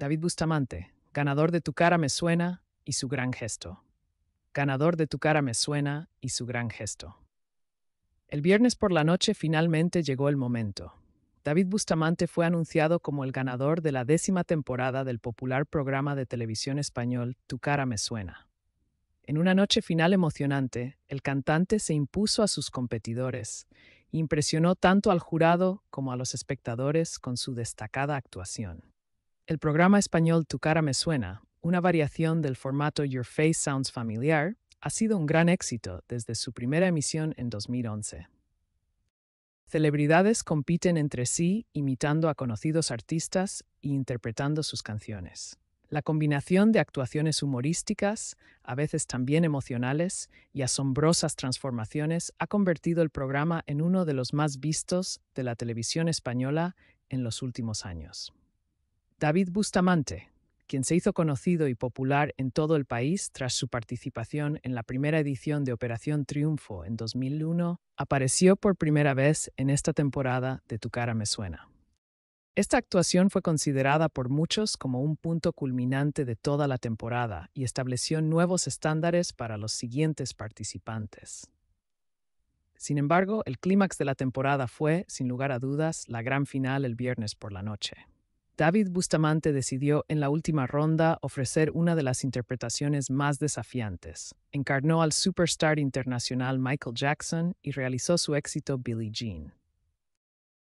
David Bustamante, ganador de Tu cara me suena y su gran gesto. Ganador de Tu cara me suena y su gran gesto. El viernes por la noche finalmente llegó el momento. David Bustamante fue anunciado como el ganador de la décima temporada del popular programa de televisión español Tu cara me suena. En una noche final emocionante, el cantante se impuso a sus competidores, impresionó tanto al jurado como a los espectadores con su destacada actuación. El programa español Tu cara me suena, una variación del formato Your Face Sounds Familiar, ha sido un gran éxito desde su primera emisión en 2011. Celebridades compiten entre sí imitando a conocidos artistas e interpretando sus canciones. La combinación de actuaciones humorísticas, a veces también emocionales, y asombrosas transformaciones ha convertido el programa en uno de los más vistos de la televisión española en los últimos años. David Bustamante, quien se hizo conocido y popular en todo el país tras su participación en la primera edición de Operación Triunfo en 2001, apareció por primera vez en esta temporada de Tu cara me suena. Esta actuación fue considerada por muchos como un punto culminante de toda la temporada y estableció nuevos estándares para los siguientes participantes. Sin embargo, el clímax de la temporada fue, sin lugar a dudas, la gran final el viernes por la noche. David Bustamante decidió en la última ronda ofrecer una de las interpretaciones más desafiantes. Encarnó al superstar internacional Michael Jackson y realizó su éxito Billie Jean.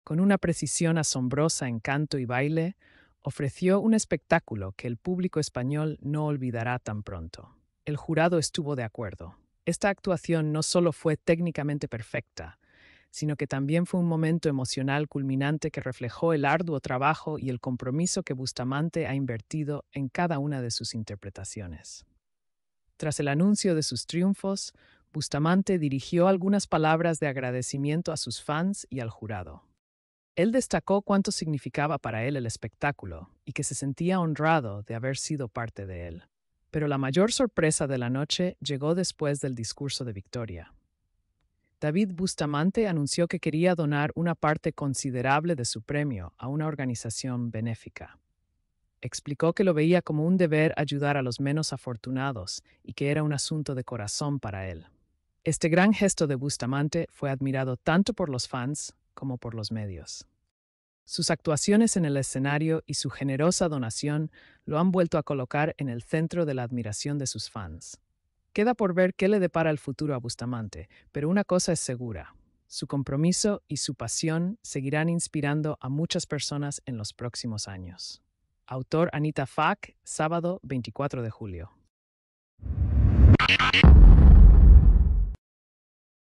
Con una precisión asombrosa en canto y baile, ofreció un espectáculo que el público español no olvidará tan pronto. El jurado estuvo de acuerdo. Esta actuación no solo fue técnicamente perfecta, sino que también fue un momento emocional culminante que reflejó el arduo trabajo y el compromiso que Bustamante ha invertido en cada una de sus interpretaciones. Tras el anuncio de sus triunfos, Bustamante dirigió algunas palabras de agradecimiento a sus fans y al jurado. Él destacó cuánto significaba para él el espectáculo y que se sentía honrado de haber sido parte de él. Pero la mayor sorpresa de la noche llegó después del discurso de victoria. David Bustamante anunció que quería donar una parte considerable de su premio a una organización benéfica. Explicó que lo veía como un deber ayudar a los menos afortunados y que era un asunto de corazón para él. Este gran gesto de Bustamante fue admirado tanto por los fans como por los medios. Sus actuaciones en el escenario y su generosa donación lo han vuelto a colocar en el centro de la admiración de sus fans. Queda por ver qué le depara el futuro a Bustamante, pero una cosa es segura. Su compromiso y su pasión seguirán inspirando a muchas personas en los próximos años. Autor Anita Fack, sábado 24 de julio.